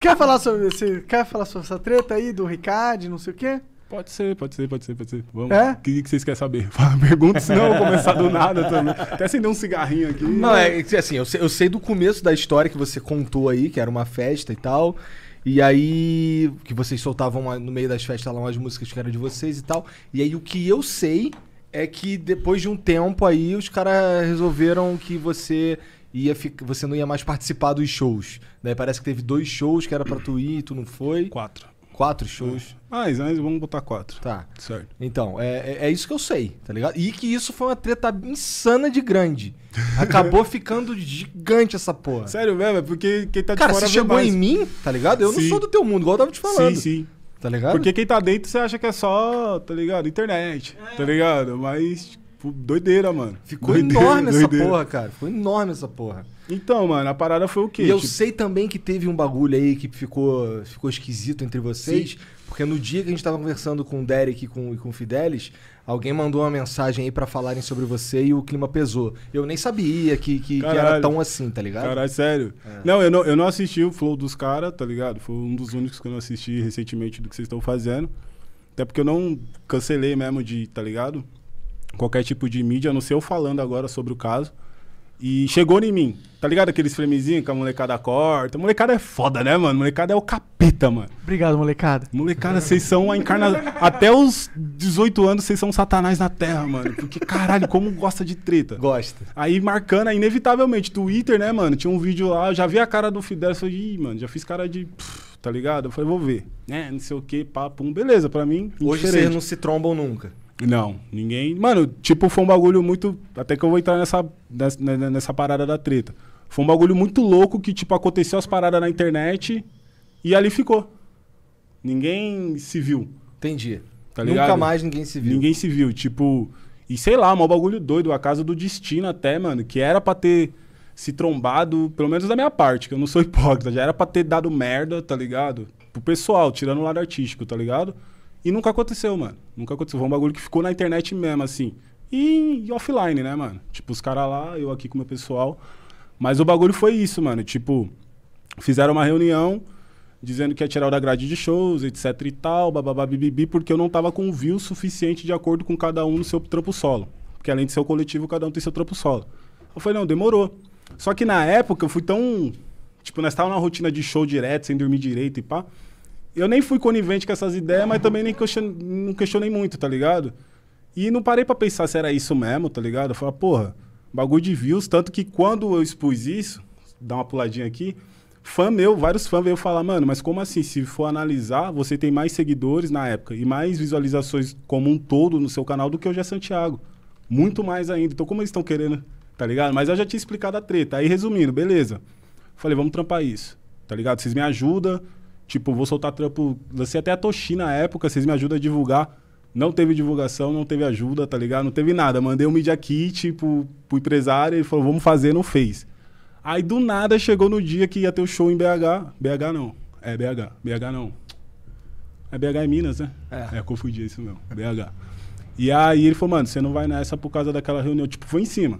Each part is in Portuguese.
Quer falar sobre esse, quer falar sobre essa treta aí do Ricard, não sei o quê? Pode ser, pode ser, pode ser, pode ser. Vamos. É? O que, que vocês querem saber? Pergunta, senão eu vou começar do nada também. Até acender um cigarrinho aqui. Não, é assim, eu sei, eu sei do começo da história que você contou aí, que era uma festa e tal. E aí, que vocês soltavam uma, no meio das festas lá umas músicas que eram de vocês e tal. E aí, o que eu sei é que depois de um tempo aí, os caras resolveram que você ia ficar, você não ia mais participar dos shows. Daí né? parece que teve dois shows que era para tu ir e tu não foi. Quatro. Quatro shows. É. Ah, mais, mas vamos botar quatro. Tá. Certo. Então, é, é, é isso que eu sei, tá ligado? E que isso foi uma treta insana de grande. Acabou ficando gigante essa porra. Sério mesmo? É porque quem tá de Cara, fora você chegou mais. em mim, tá ligado? Eu sim. não sou do teu mundo, igual eu tava te falando. Sim, sim. Tá ligado? Porque quem tá dentro, você acha que é só, tá ligado? Internet, é. tá ligado? Mas doideira, mano. Ficou doideira, enorme essa porra, cara. Ficou enorme essa porra. Então, mano, a parada foi o quê? E eu tipo... sei também que teve um bagulho aí que ficou, ficou esquisito entre vocês, Sim. porque no dia que a gente tava conversando com o Derek e com, e com o Fidelis, alguém mandou uma mensagem aí para falarem sobre você e o clima pesou. Eu nem sabia que, que, que era tão assim, tá ligado? Caralho, sério. É. Não, eu não, eu não assisti o flow dos caras, tá ligado? Foi um dos únicos que eu não assisti recentemente do que vocês estão fazendo. Até porque eu não cancelei mesmo de, tá ligado? qualquer tipo de mídia, a não ser eu falando agora sobre o caso. E chegou em mim, tá ligado? Aqueles framezinhos que a molecada corta. molecada é foda, né, mano? molecada é o capeta, mano. Obrigado, molecada. Molecada, vocês são a encarnação. Até os 18 anos, vocês são satanás na terra, mano. Porque, caralho, como gosta de treta. Gosta. Aí marcando, inevitavelmente, Twitter, né, mano? Tinha um vídeo lá, eu já vi a cara do Fidel. Eu falei, ih, mano, já fiz cara de. tá ligado? Eu falei, vou ver. Né, não sei o que, papo, Beleza, pra mim. Hoje vocês não se trombam nunca. Não, ninguém. Mano, tipo, foi um bagulho muito. Até que eu vou entrar nessa, nessa, né, né, nessa parada da treta. Foi um bagulho muito louco que, tipo, aconteceu as paradas na internet e ali ficou. Ninguém se viu. Entendi. Tá ligado? Nunca mais ninguém se viu. Ninguém se viu. Tipo, e sei lá, um bagulho doido, a casa do destino até, mano, que era pra ter se trombado, pelo menos da minha parte, que eu não sou hipócrita, já era pra ter dado merda, tá ligado? Pro pessoal, tirando o lado artístico, tá ligado? E nunca aconteceu, mano. Nunca aconteceu. Foi um bagulho que ficou na internet mesmo, assim. E, e offline, né, mano? Tipo, os caras lá, eu aqui com o meu pessoal. Mas o bagulho foi isso, mano. Tipo, fizeram uma reunião dizendo que ia tirar o da grade de shows, etc e tal, bababá, bibibi, porque eu não tava com view suficiente de acordo com cada um no seu trampo solo. Porque além de ser o coletivo, cada um tem seu trampo solo. Eu falei, não, demorou. Só que na época eu fui tão. Tipo, nós estávamos na rotina de show direto, sem dormir direito e pá. Eu nem fui conivente com essas ideias, mas também nem question... não questionei muito, tá ligado? E não parei para pensar se era isso mesmo, tá ligado? Eu falei, porra, bagulho de views. Tanto que quando eu expus isso, dá uma puladinha aqui, fã meu, vários fãs veio falar, mano, mas como assim? Se for analisar, você tem mais seguidores na época e mais visualizações como um todo no seu canal do que o é Santiago. Muito mais ainda. Então, como eles estão querendo, tá ligado? Mas eu já tinha explicado a treta. Aí, resumindo, beleza. Falei, vamos trampar isso, tá ligado? Vocês me ajudam Tipo, vou soltar trampo. Lancei até a Toshi na época, vocês me ajudam a divulgar. Não teve divulgação, não teve ajuda, tá ligado? Não teve nada. Mandei um media kit pro, pro empresário, ele falou, vamos fazer, não fez. Aí do nada chegou no dia que ia ter o um show em BH. BH não. É BH. BH não. É BH em Minas, né? É, é confundi é isso mesmo. É BH. E aí ele falou, mano, você não vai nessa por causa daquela reunião. Tipo, foi em cima.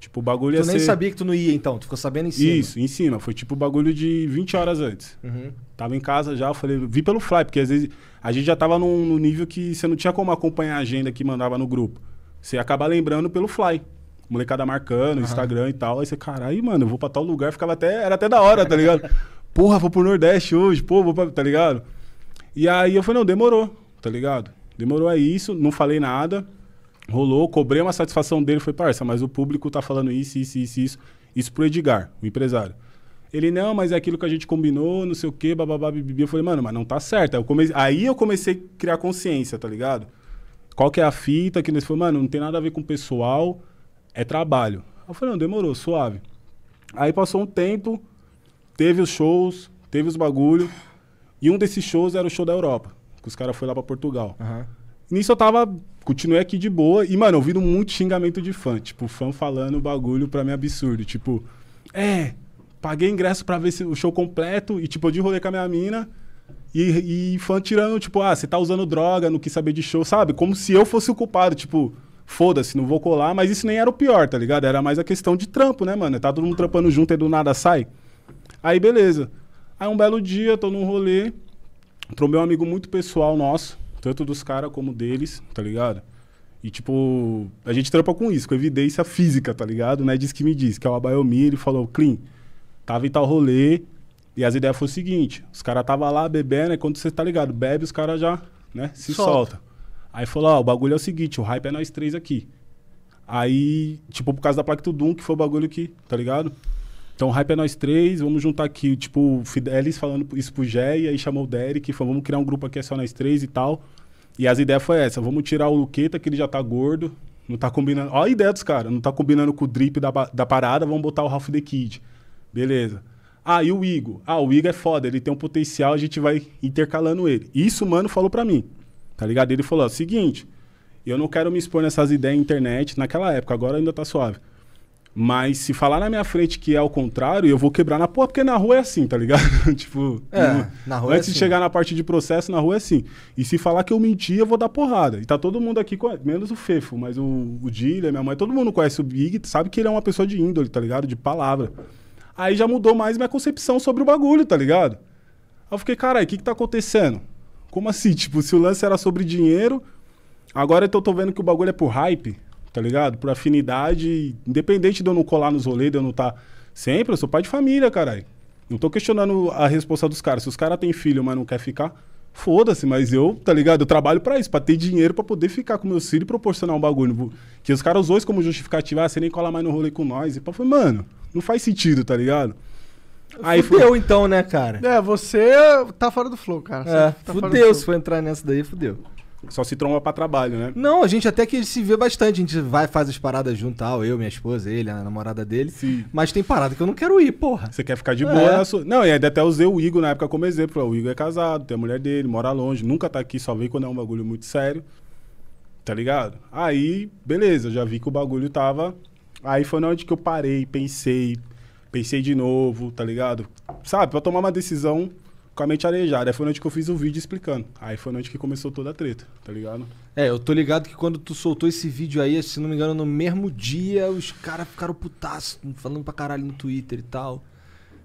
Tipo, o bagulho tu ia nem sabia que tu não ia, então. Tu ficou sabendo em cima. Isso, em cima. Foi tipo o bagulho de 20 horas antes. Uhum. Tava em casa já, eu falei, vi pelo fly, porque às vezes a gente já tava num, num nível que você não tinha como acompanhar a agenda que mandava no grupo. Você acaba lembrando pelo fly. Molecada marcando, uhum. Instagram e tal. Aí você, caralho, mano, eu vou pra tal lugar. Ficava até... Era até da hora, tá ligado? Porra, vou pro Nordeste hoje. Pô, vou pra... Tá ligado? E aí eu falei, não, demorou, tá ligado? Demorou é isso, não falei nada. Rolou, cobrei uma satisfação dele, foi, parça, mas o público tá falando isso, isso, isso, isso. Isso pro Edgar, o empresário. Ele, não, mas é aquilo que a gente combinou, não sei o quê, bababá, bibibi. Eu falei, mano, mas não tá certo. Aí eu, comecei, aí eu comecei a criar consciência, tá ligado? Qual que é a fita que nós foi, mano, não tem nada a ver com o pessoal, é trabalho. Eu falei, não, demorou, suave. Aí passou um tempo, teve os shows, teve os bagulho, e um desses shows era o show da Europa, que os caras foram lá pra Portugal. Uhum. Nisso eu tava. Continuei aqui de boa. E, mano, ouvindo muito xingamento de fã. Tipo, fã falando bagulho pra mim absurdo. Tipo, é, paguei ingresso pra ver o show completo. E, tipo, eu de rolê com a minha mina. E, e fã tirando, tipo, ah, você tá usando droga, não quis saber de show, sabe? Como se eu fosse o culpado. Tipo, foda-se, não vou colar, mas isso nem era o pior, tá ligado? Era mais a questão de trampo, né, mano? Tá todo mundo trampando junto e do nada sai. Aí, beleza. Aí um belo dia, tô num rolê, trombei um amigo muito pessoal nosso, tanto dos caras como deles, tá ligado? E, tipo, a gente trampa com isso, com evidência física, tá ligado? Né? Diz que me diz, que é o Abaiomir, e falou, Clean, tava em tal rolê, e as ideias foram o seguinte, os caras tava lá bebendo, e quando você tá ligado, bebe, os caras já, né, se solta. solta. Aí falou, ó, o bagulho é o seguinte, o hype é nós três aqui. Aí, tipo, por causa da Plaque Tudum, que foi o bagulho que, tá ligado? Então o hype é nós três, vamos juntar aqui, tipo, o Fidelis falando isso pro Gé, e aí chamou o Derek e falou, vamos criar um grupo aqui é só nós três e tal. E as ideias foi essa, vamos tirar o Luqueta, que ele já tá gordo, não tá combinando. Olha a ideia dos caras, não tá combinando com o drip da, da parada, vamos botar o Ralph The Kid. Beleza. Ah, e o Igor? Ah, o Igor é foda, ele tem um potencial, a gente vai intercalando ele. Isso o mano falou pra mim, tá ligado? Ele falou, ó, seguinte, eu não quero me expor nessas ideias na internet, naquela época, agora ainda tá suave. Mas se falar na minha frente que é ao contrário, eu vou quebrar na porra, porque na rua é assim, tá ligado? tipo, é, na rua antes é assim. de chegar na parte de processo, na rua é assim. E se falar que eu menti, eu vou dar porrada. E tá todo mundo aqui, menos o Fefo, mas o, o Dília, minha mãe, todo mundo conhece o Big, sabe que ele é uma pessoa de índole, tá ligado? De palavra. Aí já mudou mais minha concepção sobre o bagulho, tá ligado? Aí eu fiquei, caralho, o que que tá acontecendo? Como assim? Tipo, se o lance era sobre dinheiro, agora eu tô, tô vendo que o bagulho é por hype, tá ligado? Por afinidade, independente de eu não colar nos rolês, de eu não tá sempre, eu sou pai de família, caralho. Não tô questionando a resposta dos caras. Se os caras têm filho, mas não quer ficar, foda-se, mas eu, tá ligado? Eu trabalho para isso, para ter dinheiro para poder ficar com meus filhos e proporcionar um bagulho. Que os caras usou isso como justificativa, ah, você nem cola mais no rolê com nós. E pá, foi, mano, não faz sentido, tá ligado? Aí fudeu então, né, cara? É, você tá fora do flow, cara. Você é, tá fudeu, se for entrar nessa daí, fudeu. Só se tromba pra trabalho, né? Não, a gente até que se vê bastante. A gente vai, faz as paradas junto, tal, eu, minha esposa, ele, a namorada dele. Sim. Mas tem parada que eu não quero ir, porra. Você quer ficar de boa? É. Na sua... Não, e ainda até usei o Igor na época como exemplo. O Igor é casado, tem a mulher dele, mora longe, nunca tá aqui, só vem quando é um bagulho muito sério. Tá ligado? Aí, beleza, já vi que o bagulho tava. Aí foi na hora que eu parei, pensei, pensei de novo, tá ligado? Sabe, pra tomar uma decisão com a mente arejada. Aí foi onde que eu fiz o vídeo explicando. Aí foi onde que começou toda a treta, tá ligado? É, eu tô ligado que quando tu soltou esse vídeo aí, se não me engano, no mesmo dia, os caras ficaram putaço, falando pra caralho no Twitter e tal.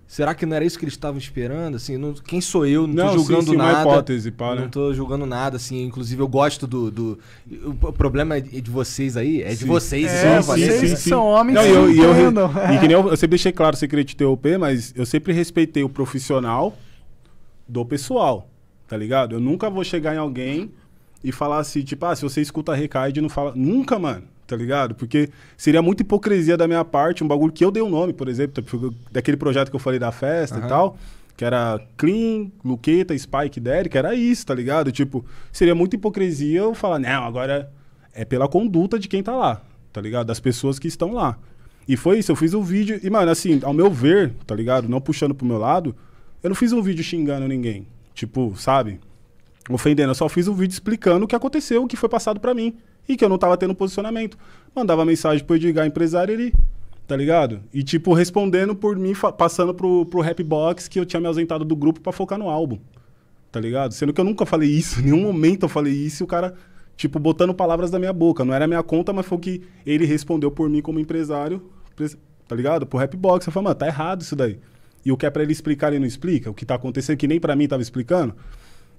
Será que não era isso que eles estavam esperando? Assim, não, quem sou eu? Não, não tô julgando sim, sim, nada. Uma hipótese, pá, né? Não tô julgando nada, assim. Inclusive, eu gosto do. do o problema é de vocês aí. É de vocês. É, sim, vocês sim, sim, são homens. Não, eu, eu, eu, e que nem eu, eu sempre deixei claro o secreto te interromper, mas eu sempre respeitei o profissional do pessoal, tá ligado? Eu nunca vou chegar em alguém e falar assim, tipo, ah, se você escuta Recaide, não fala. Nunca, mano, tá ligado? Porque seria muita hipocrisia da minha parte, um bagulho que eu dei o um nome, por exemplo, tipo, daquele projeto que eu falei da festa uhum. e tal que era Clean, Luqueta, Spike, Derek, era isso, tá ligado? Tipo, seria muita hipocrisia eu falar, não, agora é pela conduta de quem tá lá, tá ligado? Das pessoas que estão lá. E foi isso, eu fiz o um vídeo, e mano, assim, ao meu ver, tá ligado? Não puxando pro meu lado, eu não fiz um vídeo xingando ninguém. Tipo, sabe? Ofendendo. Eu só fiz um vídeo explicando o que aconteceu, o que foi passado para mim. E que eu não tava tendo posicionamento. Mandava mensagem pro Edgar, empresário, ele. Tá ligado? E, tipo, respondendo por mim, passando pro, pro Rapbox que eu tinha me ausentado do grupo para focar no álbum. Tá ligado? Sendo que eu nunca falei isso, em nenhum momento eu falei isso e o cara tipo, botando palavras da minha boca. Não era minha conta, mas foi o que ele respondeu por mim como empresário, tá ligado? Pro Rapbox. Eu falei, mano, tá errado isso daí. E o que é para ele explicar, ele não explica. O que tá acontecendo, que nem para mim tava explicando.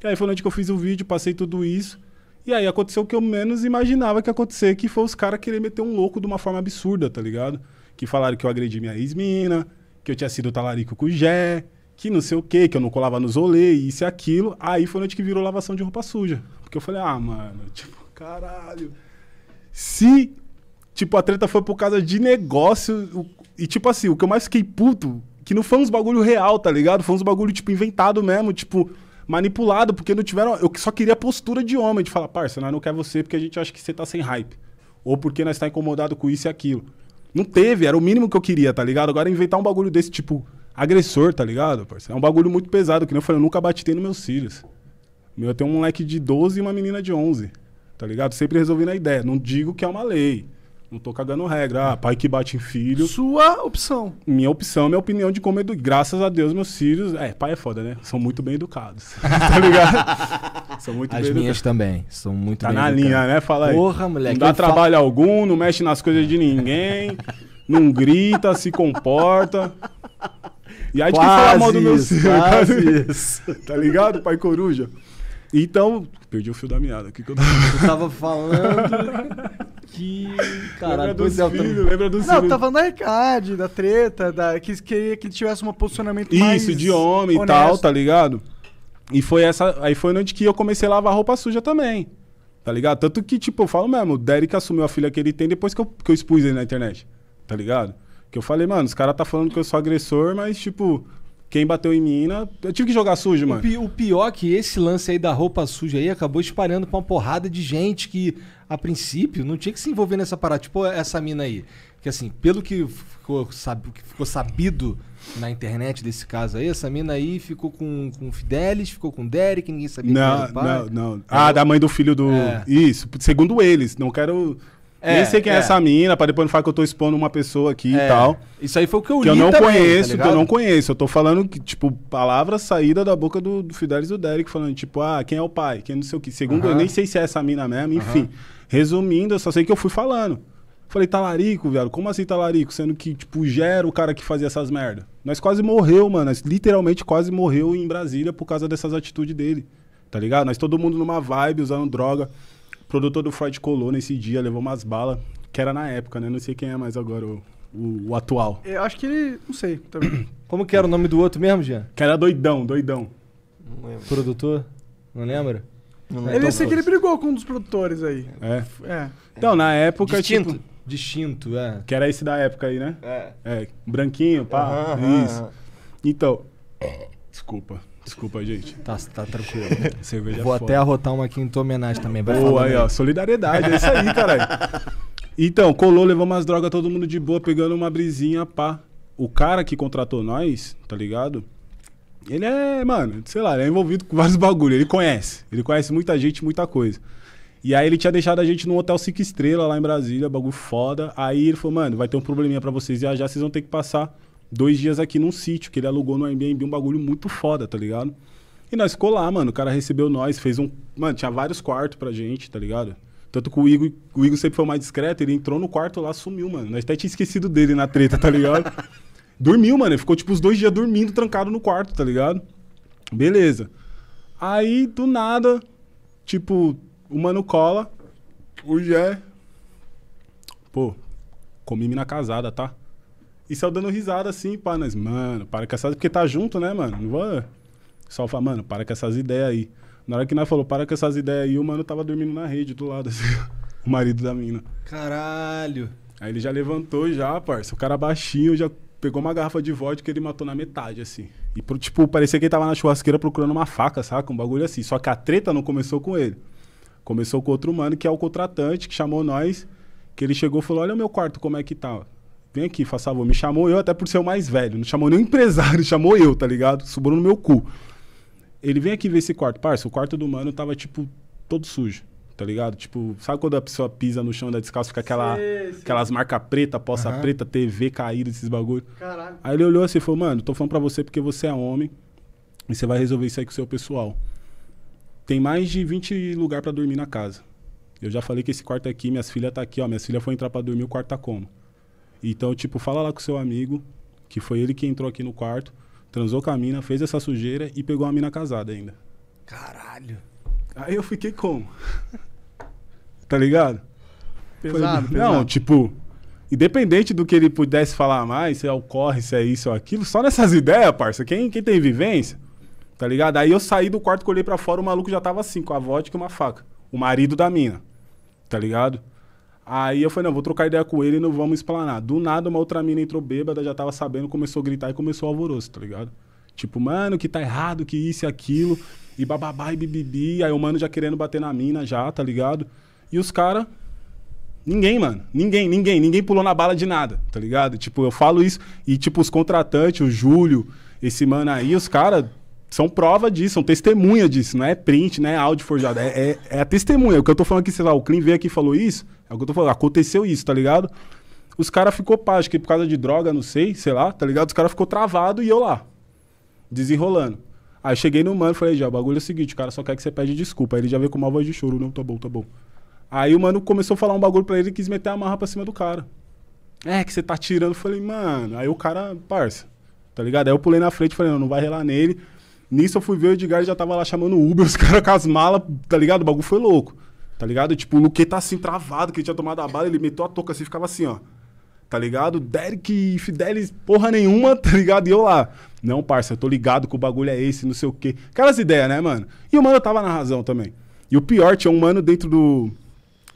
E aí foi onde que eu fiz o vídeo, passei tudo isso. E aí aconteceu o que eu menos imaginava que ia acontecer, que foi os caras querer meter um louco de uma forma absurda, tá ligado? Que falaram que eu agredi minha ex-mina, que eu tinha sido talarico com o Jé, que não sei o quê, que eu não colava nos olê, isso e aquilo. Aí foi onde que virou lavação de roupa suja. Porque eu falei, ah, mano, tipo, caralho. Se, tipo, a treta foi por causa de negócio. E, tipo assim, o que eu mais fiquei puto que não foi uns bagulho real, tá ligado? Foi uns bagulho, tipo, inventado mesmo, tipo, manipulado, porque não tiveram. Eu só queria a postura de homem, de falar, parça, nós não quer você porque a gente acha que você tá sem hype. Ou porque nós tá incomodado com isso e aquilo. Não teve, era o mínimo que eu queria, tá ligado? Agora inventar um bagulho desse, tipo, agressor, tá ligado, parça? É um bagulho muito pesado, que nem eu falei, eu nunca bati nos meus filhos. Meu, eu tenho um moleque de 12 e uma menina de 11, tá ligado? Sempre resolvendo a ideia. Não digo que é uma lei. Não tô cagando regra. Ah, pai que bate em filho. Sua opção. Minha opção, minha opinião de como educar. Graças a Deus, meus filhos. É, pai é foda, né? São muito bem educados. tá ligado? São muito As bem minhas educados. também. São muito tá bem Tá na linha, né? Fala aí. Porra, moleque. Não dá trabalho fala... algum, não mexe nas coisas de ninguém. não grita, se comporta. E aí de quem fala mal do meu filho. Tá ligado, pai coruja? Então, perdi o fio da meada. O que, que eu tava Eu tava falando que. Caralho, lembra do céu, filho, tava... lembra do Não, filho. tava na arcade, da treta, da... que queria que ele tivesse um posicionamento Isso, mais. Isso, de homem e tal, tá ligado? E foi essa. Aí foi onde que eu comecei a lavar roupa suja também. Tá ligado? Tanto que, tipo, eu falo mesmo, o Derek assumiu a filha que ele tem depois que eu, que eu expus ele na internet. Tá ligado? Que eu falei, mano, os caras tá falando que eu sou agressor, mas, tipo, quem bateu em Mina, né? eu tive que jogar sujo, mano. O, pi o pior é que esse lance aí da roupa suja aí acabou espalhando pra uma porrada de gente que, a princípio, não tinha que se envolver nessa parada. Tipo essa mina aí. Que assim, pelo que ficou, sab... que ficou sabido na internet desse caso aí, essa mina aí ficou com, com Fidelis, ficou com Derek, ninguém sabia não, quem era o pai. Não, não. Ah, é, da mãe do filho do. É. Isso, segundo eles. Não quero é, Nem sei quem é, é essa mina, pra depois não falar que eu tô expondo uma pessoa aqui é. e tal. Isso aí foi o que eu que li tá Que eu não também, conheço, tá que eu não conheço. Eu tô falando, que, tipo, palavra saída da boca do, do Fidelis e do Derek, falando, tipo, ah, quem é o pai, quem é não sei o que. Segundo, uh -huh. eu nem sei se é essa mina mesmo, enfim. Uh -huh. Resumindo, eu só sei que eu fui falando. Falei, talarico, tá velho, como assim talarico? Tá Sendo que, tipo, gera o cara que fazia essas merdas. Nós quase morreu, mano. Nós literalmente quase morreu em Brasília por causa dessas atitudes dele. Tá ligado? Nós todo mundo numa vibe, usando droga produtor do Freud colou nesse dia, levou umas balas, que era na época, né? Não sei quem é mais agora o, o, o atual. Eu acho que ele. Não sei. Também. Como que era o nome do outro mesmo, Jean? Que era doidão, doidão. Não lembro. Produtor? Não lembra? Não lembro. Ele eu sei que ele então, brigou com um dos produtores aí. É. é. Então, na época. Tipo, distinto. Tipo, distinto, é. Que era esse da época aí, né? É. é branquinho, pá. Uhum, isso. Então. Desculpa. Desculpa, gente. Tá, tá tranquilo. Né? Cerveja Vou é até arrotar uma aqui em tua homenagem também. Vai Boa, aí, ó. Solidariedade, é isso aí, caralho. Então, colou, levamos umas drogas, todo mundo de boa, pegando uma brisinha, pá. O cara que contratou nós, tá ligado? Ele é, mano, sei lá, ele é envolvido com vários bagulhos. Ele conhece. Ele conhece muita gente, muita coisa. E aí ele tinha deixado a gente num hotel cinco estrelas lá em Brasília, bagulho foda. Aí ele falou, mano, vai ter um probleminha para vocês viajar, vocês vão ter que passar dois dias aqui num sítio que ele alugou no Airbnb, um bagulho muito foda, tá ligado? E nós ficou lá, mano. O cara recebeu nós, fez um. Mano, tinha vários quartos pra gente, tá ligado? Tanto que o Igor, o Igor sempre foi mais discreto, ele entrou no quarto lá, sumiu, mano. Nós até tinha esquecido dele na treta, tá ligado? Dormiu, mano. Ele ficou tipo os dois dias dormindo, trancado no quarto, tá ligado? Beleza. Aí, do nada, tipo, o mano cola, o Jé. Pô, comi mina casada, tá? E saiu dando risada assim, pá, nós, mano, para com essas. Porque tá junto, né, mano? Não vou. Só fala, mano, para com essas ideias aí. Na hora que nós falou, para com essas ideias aí, o mano tava dormindo na rede do lado, assim, o marido da mina. Caralho. Aí ele já levantou, já, parça. O cara baixinho já pegou uma garrafa de vodka que ele matou na metade, assim. E, pro, tipo, parecia que ele tava na churrasqueira procurando uma faca, saca? Um bagulho assim. Só que a treta não começou com ele. Começou com outro mano, que é o contratante, que chamou nós. Que ele chegou e falou: Olha o meu quarto, como é que tá vem aqui, faça favor. Me chamou eu até por ser o mais velho. Não chamou nem o empresário, chamou eu, tá ligado? Sobrou no meu cu. Ele vem aqui ver esse quarto. Parça, o quarto do mano tava, tipo, todo sujo, tá ligado? Tipo, sabe quando a pessoa pisa no chão da descalço, fica aquela, sim, sim. aquelas marcas preta, poça uhum. preta, TV caída, esses bagulho. Caralho. Aí ele olhou assim e falou, mano, tô falando pra você porque você é homem e você vai resolver isso aí com o seu pessoal. Tem mais de 20 lugar para dormir na casa. Eu já falei que esse quarto aqui, minhas filhas tá aqui, ó. Minhas filhas foram entrar pra dormir, o quarto tá como? Então, tipo, fala lá com seu amigo, que foi ele que entrou aqui no quarto, transou com a mina, fez essa sujeira e pegou a mina casada ainda. Caralho. Aí eu fiquei como? tá ligado? Pesado, Falei, Não, tipo, independente do que ele pudesse falar mais, se é ocorre, se é isso ou aquilo, só nessas ideias, parça. Quem, quem tem vivência, tá ligado? Aí eu saí do quarto, colhei para fora, o maluco já tava assim, com a vodka e uma faca. O marido da mina, tá ligado? Aí eu falei, não, vou trocar ideia com ele e não vamos explanar. Do nada, uma outra mina entrou bêbada, já tava sabendo, começou a gritar e começou o alvoroço, tá ligado? Tipo, mano, que tá errado, que isso e aquilo, e bababá e bibibi. Aí o mano já querendo bater na mina já, tá ligado? E os caras. Ninguém, mano. Ninguém, ninguém. Ninguém pulou na bala de nada, tá ligado? Tipo, eu falo isso. E, tipo, os contratantes, o Júlio, esse mano aí, os caras são prova disso, são testemunha disso. Não é print, não é áudio forjado. É, é, é a testemunha. O que eu tô falando aqui, é sei lá, o Clean veio aqui e falou isso. É o que eu tô falando. Aconteceu isso, tá ligado? Os caras ficou pá, acho que por causa de droga, não sei, sei lá, tá ligado? Os caras ficou travado e eu lá, desenrolando. Aí cheguei no mano e falei, já, o bagulho é o seguinte, o cara só quer que você pede desculpa. Aí ele já veio com uma voz de choro, não, tá bom, tá bom. Aí o mano começou a falar um bagulho pra ele e quis meter a marra pra cima do cara. É, que você tá tirando. falei, mano. Aí o cara, parça, tá ligado? Aí eu pulei na frente e falei, não, não vai relar nele. Nisso eu fui ver o Edgar já tava lá chamando o Uber, os caras com as malas, tá ligado? O bagulho foi louco. Tá ligado? Tipo, o Luque tá assim travado, que ele tinha tomado a bala, ele meteu a touca assim ficava assim, ó. Tá ligado? Derek e Fidelis, porra nenhuma, tá ligado? E eu lá. Não, parça, eu tô ligado que o bagulho é esse, não sei o quê. Aquelas ideias, né, mano? E o mano tava na razão também. E o pior, tinha um mano dentro do.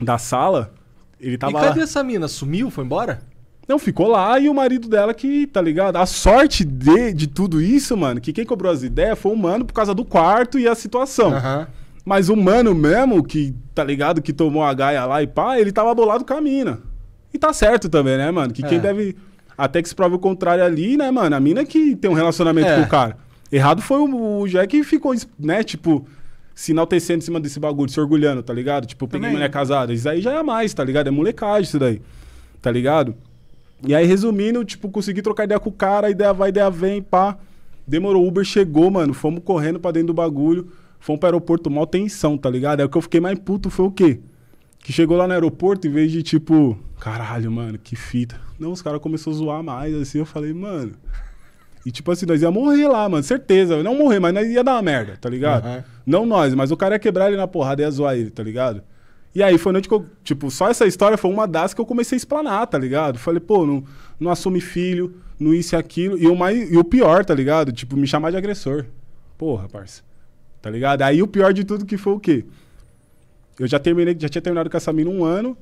da sala. Ele tava. E cadê essa mina? Sumiu? Foi embora? Não, ficou lá e o marido dela que, tá ligado? A sorte de, de tudo isso, mano, que quem cobrou as ideias foi o mano por causa do quarto e a situação. Aham. Uhum. Mas o mano mesmo, que tá ligado, que tomou a gaia lá e pá, ele tava bolado com a mina. E tá certo também, né, mano? Que é. quem deve. Até que se prove o contrário ali, né, mano? A mina que tem um relacionamento é. com o cara. Errado foi o, o Jack que ficou, né, tipo, se enaltecendo em cima desse bagulho, se orgulhando, tá ligado? Tipo, peguei Também. mulher casada. Isso aí já é mais, tá ligado? É molecagem isso daí. Tá ligado? E aí, resumindo, tipo, consegui trocar ideia com o cara, ideia vai, ideia vem, pá. Demorou, Uber chegou, mano. Fomos correndo pra dentro do bagulho. Fomos pro aeroporto, mal tensão, tá ligado? Aí é o que eu fiquei mais puto foi o quê? Que chegou lá no aeroporto, em vez de tipo, caralho, mano, que fita. Não, os caras começaram a zoar mais, assim, eu falei, mano. E tipo assim, nós ia morrer lá, mano, certeza. Não morrer, mas nós ia dar uma merda, tá ligado? Uhum. Não nós, mas o cara ia quebrar ele na porrada e ia zoar ele, tá ligado? E aí foi noite que eu, tipo, só essa história foi uma das que eu comecei a explanar, tá ligado? Falei, pô, não, não assume filho, não isso e aquilo. E o, mais, e o pior, tá ligado? Tipo, me chamar de agressor. Porra, parça. Tá ligado? Aí o pior de tudo que foi o quê? Eu já terminei, já tinha terminado com essa mina um ano.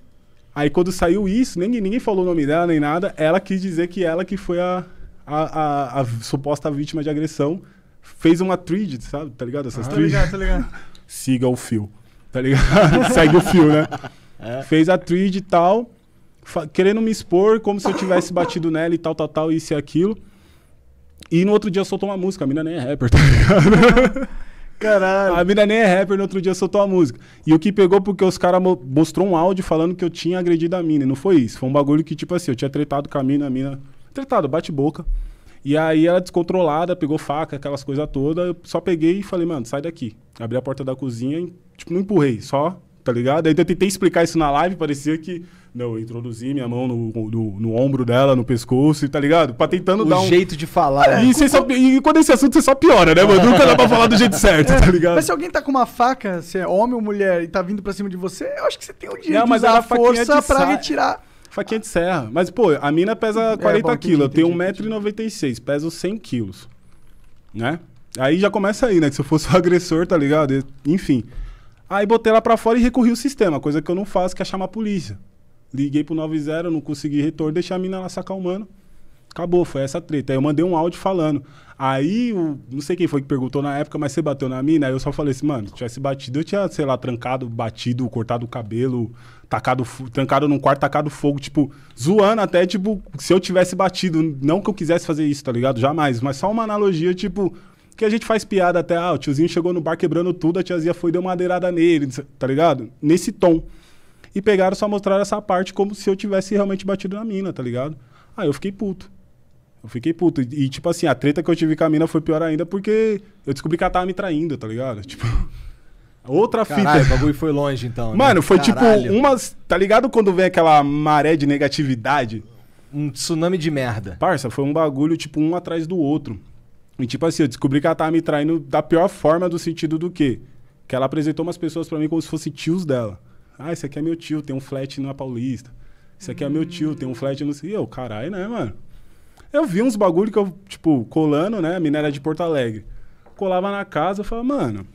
Aí quando saiu isso, ninguém, ninguém falou o nome dela nem nada. Ela quis dizer que ela que foi a, a, a, a suposta vítima de agressão. Fez uma thread, sabe? Tá ligado? Essas ah, Tá ligado, tá ligado. Siga o fio. Tá ligado? Segue o fio, né? É. Fez a thread e tal. Querendo me expor como se eu tivesse batido nela e tal, tal, tal, isso e aquilo. E no outro dia soltou uma música, a mina nem é rapper, tá ligado? Caralho. A mina nem é rapper, no outro dia soltou a música. E o que pegou porque os caras mo mostrou um áudio falando que eu tinha agredido a mina. E não foi isso. Foi um bagulho que, tipo assim, eu tinha tretado com a mina, a mina. Tretado, bate-boca. E aí ela descontrolada, pegou faca, aquelas coisas todas. Eu só peguei e falei, mano, sai daqui. Abri a porta da cozinha e, tipo, não empurrei, só, tá ligado? Aí eu tentei explicar isso na live, parecia que não, eu introduzi minha mão no, no, no ombro dela, no pescoço, tá ligado? Pra tentando o dar um. jeito de falar. É, e, só, e, quando esse assunto você só piora, né, mano? Nunca dá pra falar do jeito certo, tá ligado? Mas se alguém tá com uma faca, se é homem ou mulher, e tá vindo pra cima de você, eu acho que você tem o direito Não, mas de usar a força pra retirar. Faquinha de serra. Mas, pô, a mina pesa 40 é, quilos, eu tenho 1,96m, peso 100 quilos. Né? Aí já começa aí, né? Que se eu fosse o agressor, tá ligado? Enfim. Aí botei ela pra fora e recorri o sistema, coisa que eu não faço, que é chamar a polícia. Liguei pro 90, não consegui retorno, deixei a mina lá sacar mano. Acabou, foi essa treta. Aí eu mandei um áudio falando. Aí, o, não sei quem foi que perguntou na época, mas você bateu na mina? Aí eu só falei assim, mano, se tivesse batido, eu tinha, sei lá, trancado, batido, cortado o cabelo, tacado, trancado num quarto, tacado fogo, tipo, zoando até, tipo, se eu tivesse batido. Não que eu quisesse fazer isso, tá ligado? Jamais. Mas só uma analogia, tipo, que a gente faz piada até, ah, o tiozinho chegou no bar quebrando tudo, a tiazinha foi e deu madeirada nele, tá ligado? Nesse tom. E pegaram só mostrar essa parte como se eu tivesse realmente batido na mina, tá ligado? Aí eu fiquei puto. Eu fiquei puto. E, tipo assim, a treta que eu tive com a mina foi pior ainda porque eu descobri que ela tava me traindo, tá ligado? Tipo. Outra Caralho, fita. O bagulho foi longe, então. Né? Mano, né? foi tipo Caralho. tipo umas. Tá ligado quando vem aquela maré de negatividade? Um tsunami de merda. Parça, foi um bagulho, tipo, um atrás do outro. E tipo assim, eu descobri que ela tava me traindo da pior forma do sentido do quê? Que ela apresentou umas pessoas para mim como se fossem tios dela. Ah, esse aqui é meu tio, tem um flat na Paulista. Esse aqui hum. é meu tio, tem um flat no... E eu, caralho, né, mano? Eu vi uns bagulho que eu, tipo, colando, né? Minera era de Porto Alegre. Colava na casa, eu falava, mano...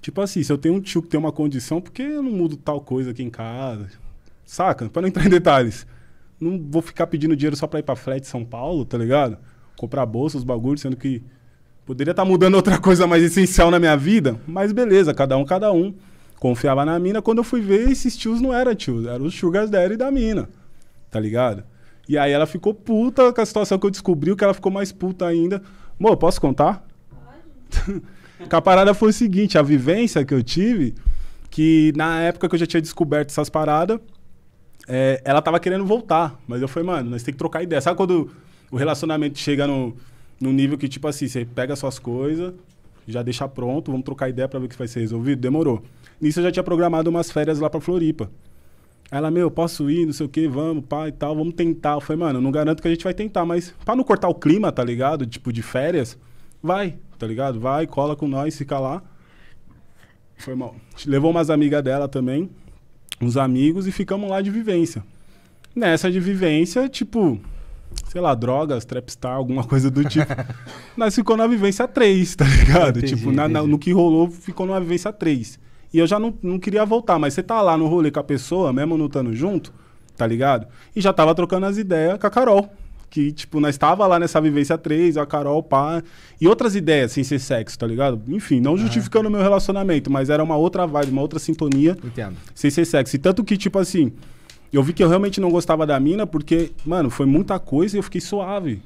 Tipo assim, se eu tenho um tio que tem uma condição, por que eu não mudo tal coisa aqui em casa? Saca? Pra não entrar em detalhes. Não vou ficar pedindo dinheiro só pra ir pra flat São Paulo, tá ligado? Comprar bolsa, os bagulhos, sendo que... Poderia estar tá mudando outra coisa mais essencial na minha vida, mas beleza, cada um, cada um. Confiava na mina. Quando eu fui ver, esses tios não eram tios, eram os sugars dela e da mina. Tá ligado? E aí ela ficou puta com a situação que eu descobri, que ela ficou mais puta ainda. Mô, posso contar? Pode. que a parada foi o seguinte, a vivência que eu tive, que na época que eu já tinha descoberto essas paradas, é, ela tava querendo voltar. Mas eu falei, mano, nós tem que trocar ideia. Sabe quando o relacionamento chega no, no nível que, tipo assim, você pega suas coisas, já deixa pronto, vamos trocar ideia para ver o que vai ser resolvido. Demorou. Nisso eu já tinha programado umas férias lá para Floripa. Ela, meu, posso ir, não sei o que, vamos, pá e tal, vamos tentar. Eu falei, mano, não garanto que a gente vai tentar, mas para não cortar o clima, tá ligado? Tipo, de férias, vai, tá ligado? Vai, cola com nós, fica lá. Foi mal. Levou umas amigas dela também, uns amigos, e ficamos lá de vivência. Nessa de vivência, tipo, sei lá, drogas, trapstar, alguma coisa do tipo. Nós ficou na vivência 3, tá ligado? Entendi, tipo, na, no que rolou, ficou numa vivência 3. E eu já não, não queria voltar, mas você tá lá no rolê com a pessoa, mesmo não estando junto, tá ligado? E já tava trocando as ideias com a Carol. Que, tipo, nós tava lá nessa vivência 3, a Carol, pá. E outras ideias sem ser sexo, tá ligado? Enfim, não justificando o meu relacionamento, mas era uma outra vibe, uma outra sintonia. Entendo. Sem ser sexo. E tanto que, tipo assim, eu vi que eu realmente não gostava da mina porque, mano, foi muita coisa e eu fiquei suave.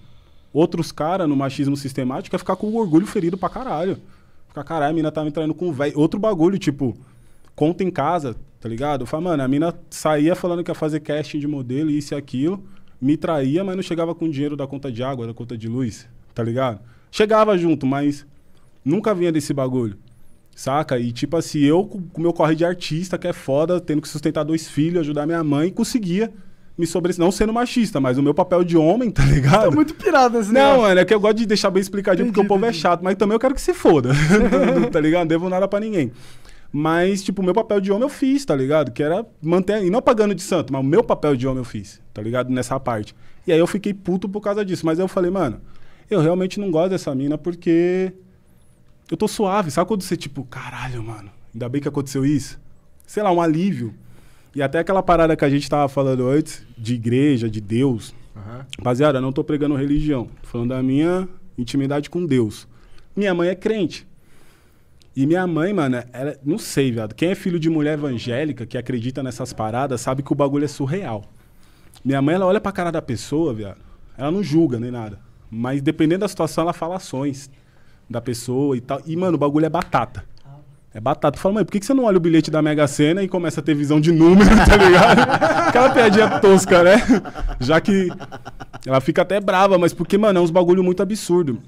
Outros caras no machismo sistemático é ficar com o orgulho ferido pra caralho. Ficar, caralho, a mina tava entrando com com velho. Outro bagulho, tipo, conta em casa, tá ligado? Eu falo, mano, a mina saía falando que ia fazer casting de modelo, isso e aquilo, me traía, mas não chegava com dinheiro da conta de água, da conta de luz, tá ligado? Chegava junto, mas nunca vinha desse bagulho. Saca? E tipo assim, eu com meu corre de artista, que é foda, tendo que sustentar dois filhos, ajudar minha mãe, conseguia me sobre não sendo machista, mas o meu papel de homem, tá ligado? Tá muito pirada assim. Não, mano, é que eu gosto de deixar bem explicadinho entendi, porque o povo é entendi. é chato, mas também eu quero que se foda. tá ligado? Não devo nada para ninguém. Mas, tipo, o meu papel de homem eu fiz, tá ligado? Que era manter. E não pagando de santo, mas o meu papel de homem eu fiz, tá ligado? Nessa parte. E aí eu fiquei puto por causa disso. Mas eu falei, mano, eu realmente não gosto dessa mina porque eu tô suave. Sabe quando você, tipo, caralho, mano, ainda bem que aconteceu isso? Sei lá, um alívio. E até aquela parada que a gente tava falando antes, de igreja, de Deus. Uhum. eu não tô pregando religião. Tô falando da minha intimidade com Deus. Minha mãe é crente. E minha mãe, mano, ela, não sei, viado. Quem é filho de mulher evangélica, que acredita nessas paradas, sabe que o bagulho é surreal. Minha mãe, ela olha pra cara da pessoa, viado. Ela não julga nem nada. Mas dependendo da situação, ela fala ações da pessoa e tal. E, mano, o bagulho é batata. É batata. Tu fala, mãe, por que, você não olha o bilhete da Mega Sena e começa a ter visão de número, tá ligado? Aquela piadinha tosca, né? Já que ela fica até brava, mas porque, mano, é uns bagulho muito absurdo.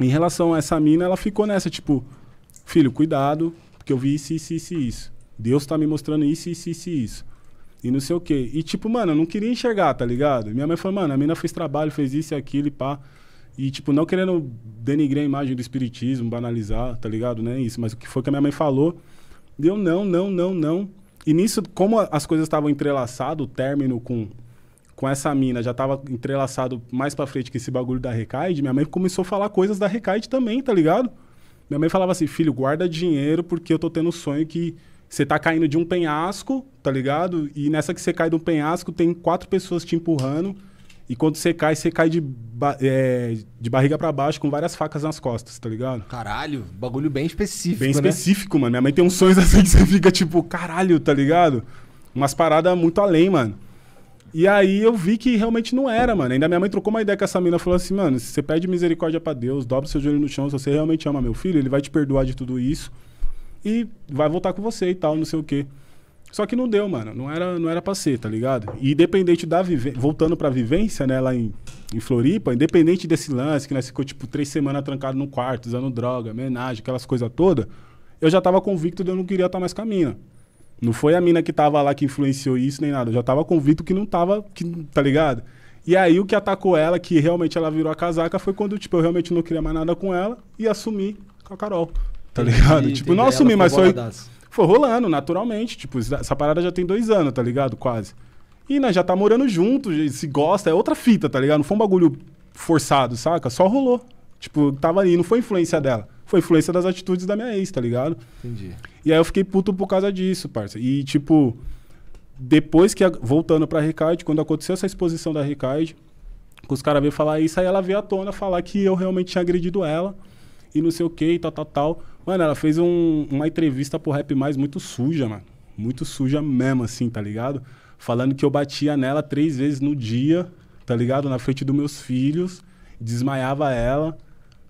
Em relação a essa mina, ela ficou nessa, tipo, filho, cuidado, porque eu vi isso, isso, isso, isso. Deus tá me mostrando isso, isso, isso, isso. E não sei o quê. E, tipo, mano, eu não queria enxergar, tá ligado? Minha mãe falou, mano, a mina fez trabalho, fez isso e aquilo e pá. E, tipo, não querendo denigrar a imagem do espiritismo, banalizar, tá ligado? Não é isso. Mas o que foi que a minha mãe falou, deu não, não, não, não. E nisso, como as coisas estavam entrelaçadas, o término com, com essa mina já estava entrelaçado mais pra frente que esse bagulho da Recaide, minha mãe começou a falar coisas da Recaide também, tá ligado? Minha mãe falava assim, filho, guarda dinheiro porque eu tô tendo sonho que você tá caindo de um penhasco, tá ligado? E nessa que você cai de um penhasco, tem quatro pessoas te empurrando e quando você cai, você cai de, ba é, de barriga para baixo com várias facas nas costas, tá ligado? Caralho, bagulho bem específico. Bem né? específico, né? mano. Minha mãe tem uns sonhos assim que você fica tipo, caralho, tá ligado? Umas paradas muito além, mano. E aí eu vi que realmente não era, mano. Ainda minha mãe trocou uma ideia com essa mina, falou assim, mano, se você pede misericórdia para Deus, dobra seu joelho no chão, se você realmente ama meu filho, ele vai te perdoar de tudo isso e vai voltar com você e tal, não sei o quê. Só que não deu, mano. Não era, não era pra ser, tá ligado? E independente da vivência. Voltando pra vivência, né, lá em, em Floripa, independente desse lance, que nós ficou, tipo, três semanas trancado no quarto, usando droga, homenagem, aquelas coisas todas, eu já tava convicto de eu não queria estar mais com a mina. Não foi a mina que tava lá que influenciou isso nem nada. Eu já tava convicto que não tava, que, tá ligado? E aí o que atacou ela, que realmente ela virou a casaca, foi quando, tipo, eu realmente não queria mais nada com ela e assumi com a Carol. Tá ligado? Entendi, tipo, não assumi, mas foi. Foi rolando, naturalmente. Tipo, essa parada já tem dois anos, tá ligado? Quase. E nós né, já tá morando junto, se gosta, é outra fita, tá ligado? Não foi um bagulho forçado, saca? Só rolou. Tipo, tava ali, não foi influência dela. Foi influência das atitudes da minha ex, tá ligado? Entendi. E aí eu fiquei puto por causa disso, parça. E, tipo, depois que, voltando pra Ricard, quando aconteceu essa exposição da Ricard, os caras veio falar isso, aí ela veio à tona falar que eu realmente tinha agredido ela e não sei o que, tal, tal, tal. Mano, ela fez um, uma entrevista pro Rap Mais muito suja, mano. Muito suja mesmo, assim, tá ligado? Falando que eu batia nela três vezes no dia, tá ligado? Na frente dos meus filhos, desmaiava ela,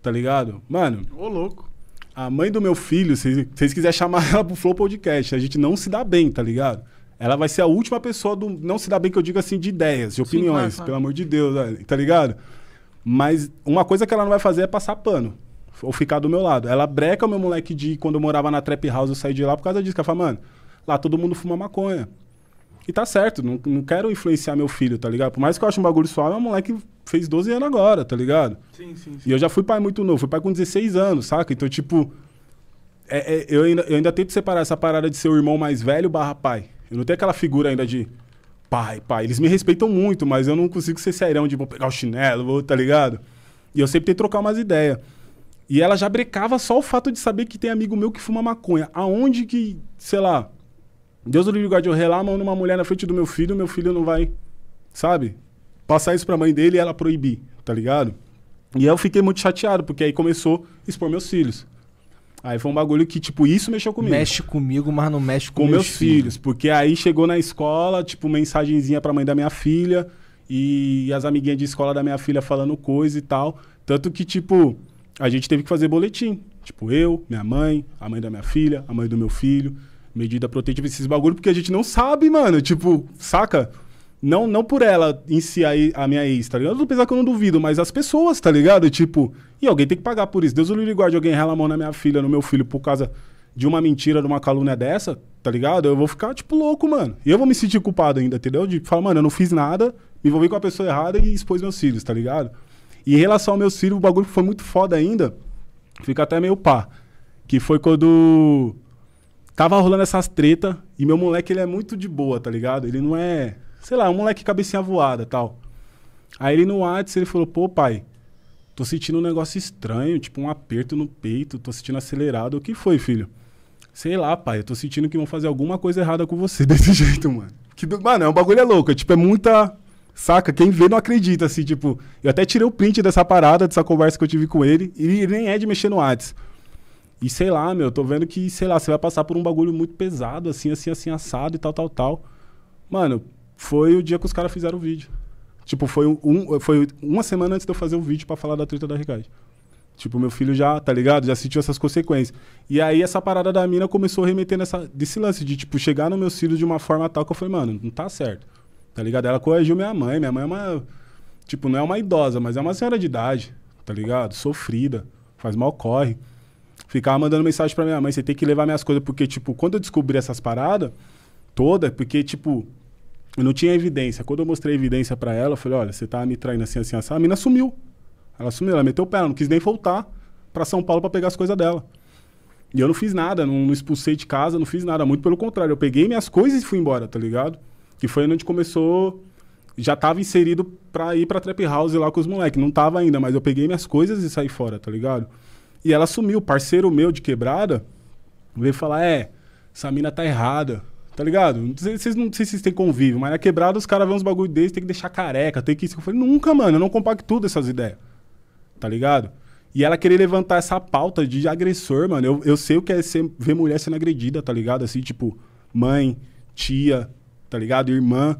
tá ligado? Mano. Ô, louco. A mãe do meu filho, se vocês quiserem chamar ela pro Flow Podcast, a gente não se dá bem, tá ligado? Ela vai ser a última pessoa do. Não se dá bem que eu digo assim, de ideias, de opiniões, Sim, claro, claro. pelo amor de Deus, tá ligado? Mas uma coisa que ela não vai fazer é passar pano ou ficar do meu lado. Ela breca o meu moleque de quando eu morava na trap house, eu saí de lá por causa disso. Que ela fala, mano, lá todo mundo fuma maconha. E tá certo, não, não quero influenciar meu filho, tá ligado? Por mais que eu ache um bagulho suave, é meu moleque fez 12 anos agora, tá ligado? Sim, sim, sim. E eu já fui pai muito novo, fui pai com 16 anos, saca? Então, tipo, é, é, eu, ainda, eu ainda tento separar essa parada de ser o irmão mais velho barra pai. Eu não tenho aquela figura ainda de pai, pai. Eles me respeitam muito, mas eu não consigo ser serão de vou pegar o chinelo, vou, tá ligado? E eu sempre tenho que trocar umas ideias. E ela já brecava só o fato de saber que tem amigo meu que fuma maconha. Aonde que, sei lá, Deus do livre guarde eu relar a mão numa mulher na frente do meu filho, meu filho não vai, sabe? Passar isso pra mãe dele e ela proibir, tá ligado? E eu fiquei muito chateado, porque aí começou a expor meus filhos. Aí foi um bagulho que, tipo, isso mexeu comigo. Mexe comigo, mas não mexe com, com meus, meus filhos. filhos. Porque aí chegou na escola, tipo, mensagenzinha pra mãe da minha filha e as amiguinhas de escola da minha filha falando coisa e tal. Tanto que, tipo, a gente teve que fazer boletim. Tipo, eu, minha mãe, a mãe da minha filha, a mãe do meu filho, medida protetiva, esses bagulho, porque a gente não sabe, mano. Tipo, saca? Não, não por ela em si, a, minha ex, tá ligado? Apesar que eu não duvido, mas as pessoas, tá ligado? Tipo, e alguém tem que pagar por isso. Deus o livre guarde alguém rela a mão na minha filha, no meu filho, por causa de uma mentira, de uma calúnia dessa, tá ligado? Eu vou ficar, tipo, louco, mano. E eu vou me sentir culpado ainda, entendeu? De falar, mano, eu não fiz nada, me envolvi com a pessoa errada e expôs meus filhos, tá ligado? E em relação ao meus filhos, o bagulho que foi muito foda ainda, fica até meio pá. Que foi quando tava rolando essas treta e meu moleque, ele é muito de boa, tá ligado? Ele não é, sei lá, um moleque cabecinha voada tal. Aí ele no WhatsApp, ele falou, pô, pai, tô sentindo um negócio estranho, tipo um aperto no peito, tô sentindo acelerado. O que foi, filho? Sei lá, pai, eu tô sentindo que vão fazer alguma coisa errada com você desse jeito, mano. Que mano é um bagulho é louco, é, tipo, é muita Saca? Quem vê não acredita, assim, tipo... Eu até tirei o print dessa parada, dessa conversa que eu tive com ele. E ele nem é de mexer no Whats. E sei lá, meu, tô vendo que, sei lá, você vai passar por um bagulho muito pesado, assim, assim, assim, assado e tal, tal, tal. Mano, foi o dia que os caras fizeram o vídeo. Tipo, foi, um, foi uma semana antes de eu fazer o vídeo para falar da treta da Ricard. Tipo, meu filho já, tá ligado? Já sentiu essas consequências. E aí essa parada da mina começou a remeter nessa, desse lance de, tipo, chegar no meu filho de uma forma tal que eu falei, mano, não tá certo tá ligado? Ela coagiu minha mãe. Minha mãe é uma. Tipo, não é uma idosa, mas é uma senhora de idade, tá ligado? Sofrida, faz mal corre. Ficava mandando mensagem pra minha mãe: você tem que levar minhas coisas, porque, tipo, quando eu descobri essas paradas toda, é porque, tipo, eu não tinha evidência. Quando eu mostrei evidência para ela, eu falei: olha, você tá me traindo assim, assim, assim. A mina sumiu. Ela sumiu, ela meteu o pé, ela não quis nem voltar para São Paulo para pegar as coisas dela. E eu não fiz nada, não, não expulsei de casa, não fiz nada. Muito pelo contrário, eu peguei minhas coisas e fui embora, tá ligado? Que foi onde começou. Já tava inserido pra ir pra Trap House lá com os moleques. Não tava ainda, mas eu peguei minhas coisas e saí fora, tá ligado? E ela sumiu. Parceiro meu de quebrada veio falar: é, essa mina tá errada. Tá ligado? Não sei, vocês não sei se vocês têm convívio, mas na quebrada os caras vêem uns bagulho desse, tem que deixar careca, tem que isso. Eu falei, nunca, mano, eu não compacto essas ideias. Tá ligado? E ela querer levantar essa pauta de agressor, mano. Eu, eu sei o que é ser, ver mulher sendo agredida, tá ligado? Assim, tipo, mãe, tia, tá ligado? Irmã.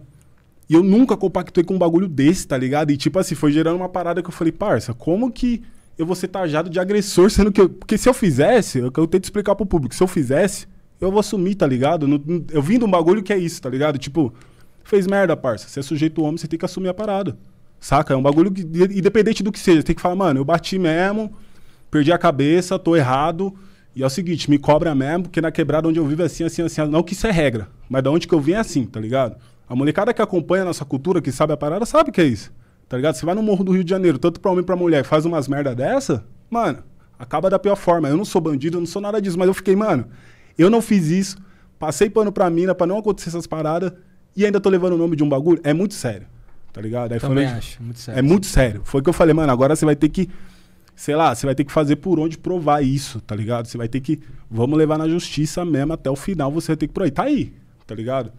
E eu nunca compactuei com um bagulho desse, tá ligado? E tipo assim, foi gerando uma parada que eu falei, parça, como que eu vou ser tajado de agressor, sendo que eu, Porque se eu fizesse, eu, eu tento explicar pro público, se eu fizesse, eu vou assumir, tá ligado? eu vim de um bagulho que é isso, tá ligado? Tipo, fez merda, parça. Você é sujeito homem, você tem que assumir a parada. Saca? É um bagulho que, independente do que seja, tem que falar, mano, eu bati mesmo, perdi a cabeça, tô errado e é o seguinte, me cobra mesmo, porque na quebrada onde eu vivo é assim, assim, assim. Não que isso é regra, mas da onde que eu vim é assim, tá ligado? A molecada que acompanha a nossa cultura, que sabe a parada, sabe que é isso. Tá ligado? Você vai no Morro do Rio de Janeiro, tanto pra homem pra mulher, faz umas merda dessa, mano, acaba da pior forma. Eu não sou bandido, eu não sou nada disso, mas eu fiquei, mano, eu não fiz isso, passei pano pra mina pra não acontecer essas paradas e ainda tô levando o nome de um bagulho. É muito sério, tá ligado? Aí Também acho, muito é sério. É muito sério. Foi que eu falei, mano, agora você vai ter que sei lá, você vai ter que fazer por onde provar isso, tá ligado? Você vai ter que, vamos levar na justiça mesmo até o final, você vai ter que provar. E tá aí, tá ligado?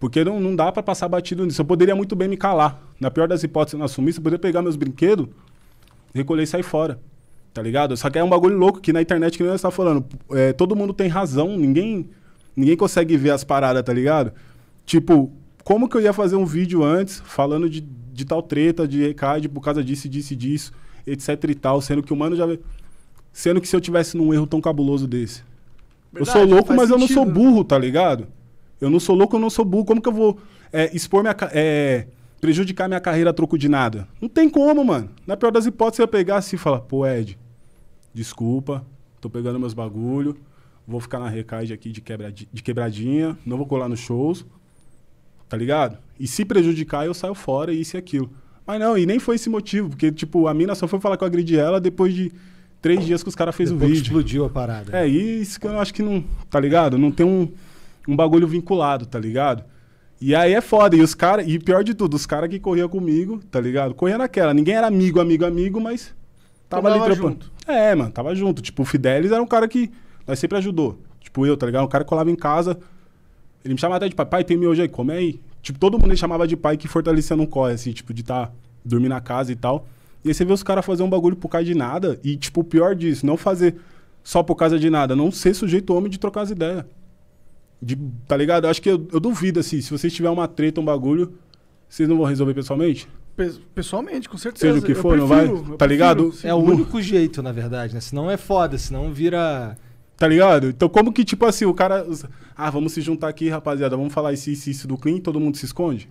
Porque não, não dá para passar batido nisso. Eu poderia muito bem me calar. Na pior das hipóteses, não assumir, eu poderia pegar meus brinquedos, recolher e sair fora. Tá ligado? Só que é um bagulho louco que na internet que você tá falando. É, todo mundo tem razão, ninguém ninguém consegue ver as paradas, tá ligado? Tipo, como que eu ia fazer um vídeo antes falando de, de tal treta, de recade por causa disso, disso e disso? etc e tal, sendo que o mano já veio... Sendo que se eu tivesse num erro tão cabuloso desse. Verdade, eu sou louco, mas sentido, eu não sou burro, né? tá ligado? Eu não sou louco, eu não sou burro. Como que eu vou é, expor minha. É, prejudicar minha carreira a troco de nada? Não tem como, mano. Na pior das hipóteses, eu ia pegar assim e falar: pô, Ed, desculpa, tô pegando meus bagulho, vou ficar na recaide aqui de, quebra, de quebradinha, não vou colar nos shows, tá ligado? E se prejudicar, eu saio fora, isso e aquilo. Mas não, e nem foi esse motivo, porque, tipo, a mina só foi falar que eu agredi ela depois de três dias que os caras fez depois o vídeo. explodiu a parada. É, isso que eu acho que não, tá ligado? Não tem um, um bagulho vinculado, tá ligado? E aí é foda, e os caras, e pior de tudo, os caras que corriam comigo, tá ligado? Corria naquela, ninguém era amigo, amigo, amigo, mas tava Tomava ali trampando. Junto. É, mano, tava junto. Tipo, o Fidelis era um cara que nós sempre ajudou. Tipo, eu, tá ligado? Um cara que colava em casa, ele me chamava até de papai, tem miojo aí, come aí. Tipo, todo mundo chamava de pai que fortalecia no corre, assim, tipo, de tá dormir na casa e tal. E aí você vê os caras fazer um bagulho por causa de nada. E, tipo, o pior disso, não fazer só por causa de nada. Não ser sujeito homem de trocar as ideias. De, tá ligado? Eu acho que eu, eu, duvido, assim, se vocês tiver uma treta, um bagulho, vocês não vão resolver pessoalmente? Pessoalmente, com certeza. Seja o que for, prefiro, não vai? Tá prefiro, ligado? É o único jeito, na verdade, né? Senão é foda, senão vira Tá ligado? Então, como que, tipo assim, o cara. Ah, vamos se juntar aqui, rapaziada, vamos falar isso, isso, isso do Clean, todo mundo se esconde?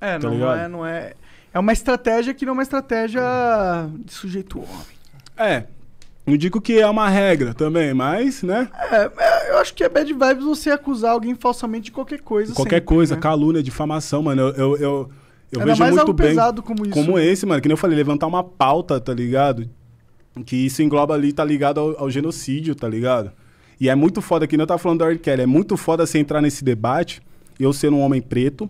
É, tá não, é, ligado? é, não é. É uma estratégia que não é uma estratégia de sujeito homem. É. Não digo que é uma regra também, mas, né? É, é eu acho que é bad vibes você acusar alguém falsamente de qualquer coisa. Qualquer sempre, coisa, né? calúnia, difamação, mano. eu, eu, eu eu vejo mais muito algo bem pesado como isso. Como esse, mano. Que nem eu falei, levantar uma pauta, tá ligado? Que isso engloba ali, tá ligado ao, ao genocídio, tá ligado? E é muito foda, que não tá falando da R. Kelly, é muito foda você entrar nesse debate, eu sendo um homem preto,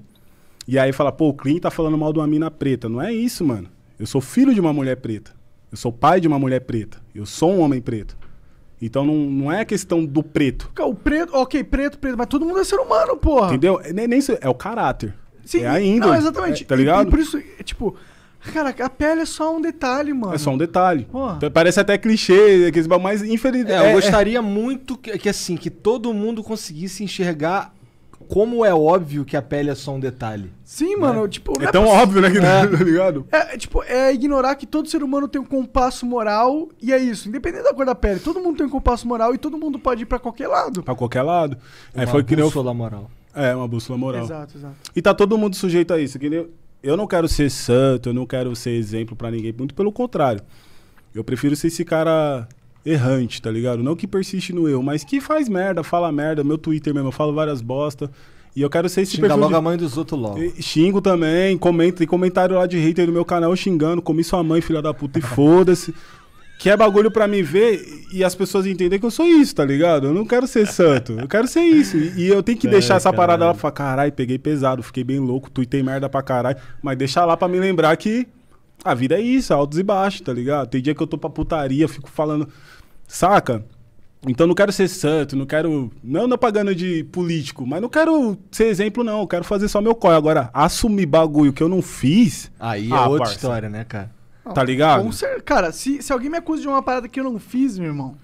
e aí falar, pô, o Clint tá falando mal de uma mina preta. Não é isso, mano. Eu sou filho de uma mulher preta. Eu sou pai de uma mulher preta. Eu sou um homem preto. Então não, não é questão do preto. O preto, ok, preto, preto, mas todo mundo é ser humano, porra. Entendeu? É, nem, nem é o caráter. Sim, é ainda. Não, exatamente. É, tá ligado? E, e por isso, é, tipo, Cara, a pele é só um detalhe, mano. É só um detalhe. Então, parece até clichê, mas infelizmente. É, eu é, é. gostaria é... muito que, que, assim, que todo mundo conseguisse enxergar como é óbvio que a pele é só um detalhe. Sim, né? mano. Tipo, é, é tão possível. óbvio, né? Que, é. Tá ligado? É, é, tipo, é ignorar que todo ser humano tem um compasso moral e é isso. Independente da cor da pele, todo mundo tem um compasso moral e todo mundo pode ir para qualquer lado. Para qualquer lado. Uma é, foi que nem eu... moral. É, uma bússola moral. Exato, exato. E tá todo mundo sujeito a isso. Que nem eu não quero ser santo, eu não quero ser exemplo para ninguém. Muito pelo contrário. Eu prefiro ser esse cara errante, tá ligado? Não que persiste no eu, mas que faz merda, fala merda. Meu Twitter mesmo, eu falo várias bosta. E eu quero ser esse Xinga logo de... a mãe dos outros logo. E, xingo também, comenta, tem comentário lá de hater no meu canal xingando, comi sua mãe, filha da puta, e foda-se. Que é bagulho pra mim ver e as pessoas entenderem que eu sou isso, tá ligado? Eu não quero ser santo. Eu quero ser isso. E, eu tenho que é, deixar essa caralho. parada lá pra falar, caralho, peguei pesado, fiquei bem louco, tuitei merda pra caralho. Mas deixar lá pra me lembrar que a vida é isso, é altos e baixos, tá ligado? Tem dia que eu tô pra putaria, fico falando. Saca? Então não quero ser santo, não quero. Não na é pagando de político, mas não quero ser exemplo, não. Eu quero fazer só meu corre. Agora, assumir bagulho que eu não fiz. Aí ah, é outra parça. história, né, cara? Não, tá ligado? Ser, cara, se, se alguém me acusa de uma parada que eu não fiz, meu irmão,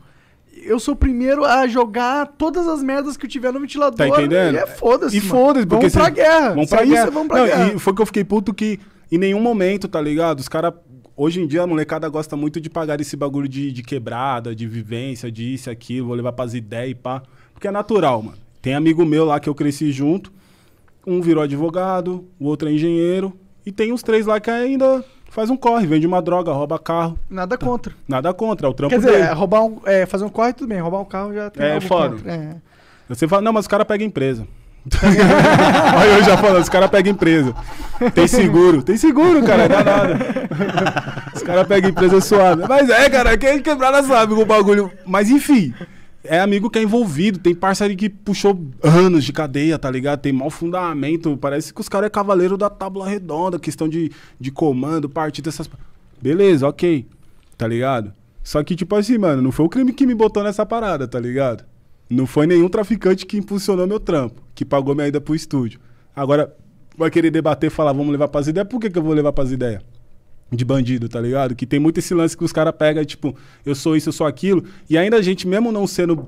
eu sou o primeiro a jogar todas as merdas que eu tiver no ventilador. Tá entendendo? E é foda-se. E foda-se, porque. Vamos pra é guerra. Vamos pra, guerra. Isso, vamos pra não, guerra. E foi que eu fiquei puto que em nenhum momento, tá ligado? Os caras. Hoje em dia a molecada gosta muito de pagar esse bagulho de, de quebrada, de vivência, de isso, aquilo, vou levar pras ideias e pá. Porque é natural, mano. Tem amigo meu lá que eu cresci junto. Um virou advogado, o outro é engenheiro. E tem uns três lá que ainda faz um corre, vende uma droga, rouba carro. Nada tá. contra. Nada contra, é o trampo Quer dizer, dele. É, roubar um, é, fazer um corre tudo bem, roubar um carro já tem É algo foda. É. Você fala, não, mas os cara pega empresa. Aí eu já falo, os caras pegam empresa. Tem seguro, tem seguro, cara, dá é nada. Os caras pegam empresa suave. Mas é, cara, quem quebrada sabe com o bagulho. Mas enfim, é amigo que é envolvido, tem parceiro que puxou anos de cadeia, tá ligado? Tem mau fundamento, parece que os caras é cavaleiro da tábua redonda, questão de, de comando, partido, essas... Beleza, ok, tá ligado? Só que, tipo assim, mano, não foi o crime que me botou nessa parada, tá ligado? Não foi nenhum traficante que impulsionou meu trampo, que pagou minha ida pro estúdio. Agora, vai querer debater, falar, vamos levar pras ideias, por que, que eu vou levar pras ideias? de bandido, tá ligado? Que tem muito esse lance que os caras pegam, tipo, eu sou isso, eu sou aquilo. E ainda a gente, mesmo não sendo,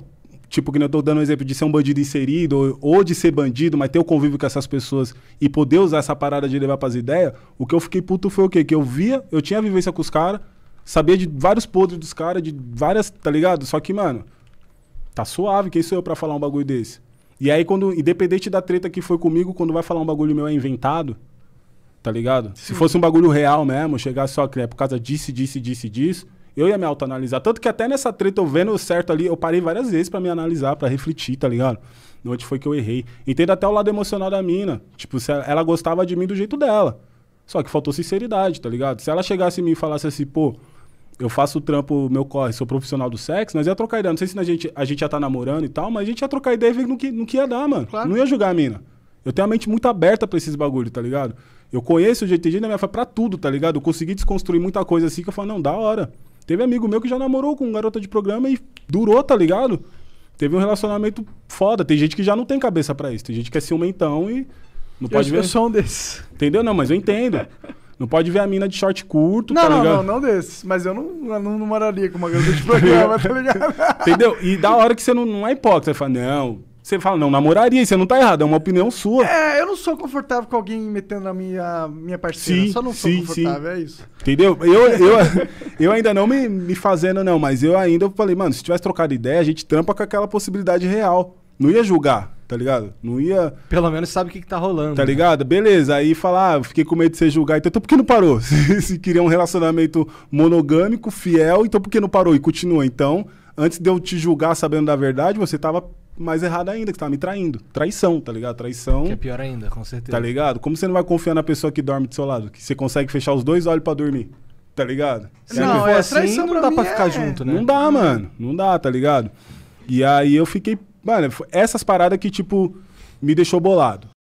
tipo, que eu tô dando um exemplo de ser um bandido inserido, ou, ou, de ser bandido, mas ter o convívio com essas pessoas e poder usar essa parada de levar pras ideias, o que eu fiquei puto foi o quê? Que eu via, eu tinha vivência com os caras, sabia de vários podres dos caras, de várias, tá ligado? Só que, mano, tá suave, quem sou eu para falar um bagulho desse? E aí, quando, independente da treta que foi comigo, quando vai falar um bagulho meu é inventado, tá ligado? Sim. Se fosse um bagulho real mesmo, chegar só que é por causa disso, disso, disso, disso, eu ia me autoanalisar. Tanto que até nessa treta, eu vendo certo ali, eu parei várias vezes para me analisar, para refletir, tá ligado? Onde foi que eu errei. Entendo até o lado emocional da mina. Tipo, ela gostava de mim do jeito dela. Só que faltou sinceridade, tá ligado? Se ela chegasse em mim e falasse assim, pô, eu faço o trampo, meu corre, sou profissional do sexo, nós ia trocar ideia. Não sei se a gente, a gente já tá namorando e tal, mas a gente ia trocar ideia e ver no que, no que ia dar, mano. Claro. Não ia julgar a mina. Eu tenho a mente muito aberta para esses bagulho, tá ligado? Eu conheço o GTG na minha fala pra tudo, tá ligado? Eu consegui desconstruir muita coisa assim que eu falo, não, da hora. Teve amigo meu que já namorou com um garota de programa e durou, tá ligado? Teve um relacionamento foda. Tem gente que já não tem cabeça para isso. Tem gente que é ciumentão e não eu pode ver. Eu sou um desses. Entendeu? Não, mas eu entendo. Não pode ver a mina de short curto, não, tá ligado? Não, não, não desses. Mas eu não, não, não moraria com uma garota de programa, tá ligado? Entendeu? E da hora que você não, não é hipócrita. Você fala, não, você fala, não, namoraria, você não tá errado, é uma opinião sua. É, eu não sou confortável com alguém metendo na minha, minha parceira, sim, só não sou sim, confortável, sim. é isso. Entendeu? Eu, eu, eu ainda não me, me fazendo, não, mas eu ainda falei, mano, se tivesse trocado ideia, a gente trampa com aquela possibilidade real. Não ia julgar, tá ligado? Não ia. Pelo menos sabe o que, que tá rolando. Tá né? ligado? Beleza, aí falar, ah, fiquei com medo de ser julgado, então, então por que não parou? se queria um relacionamento monogâmico, fiel, então por que não parou? E continua. Então, antes de eu te julgar sabendo da verdade, você tava mais errado ainda, que você tá me traindo. Traição, tá ligado? Traição. Que é pior ainda, com certeza. Tá ligado? Como você não vai confiar na pessoa que dorme do seu lado? Que você consegue fechar os dois olhos para dormir. Tá ligado? Se não, é, assim, traição não dá pra é... ficar junto, né? Não dá, mano. Não dá, tá ligado? E aí eu fiquei. Mano, essas paradas que, tipo, me deixou bolado.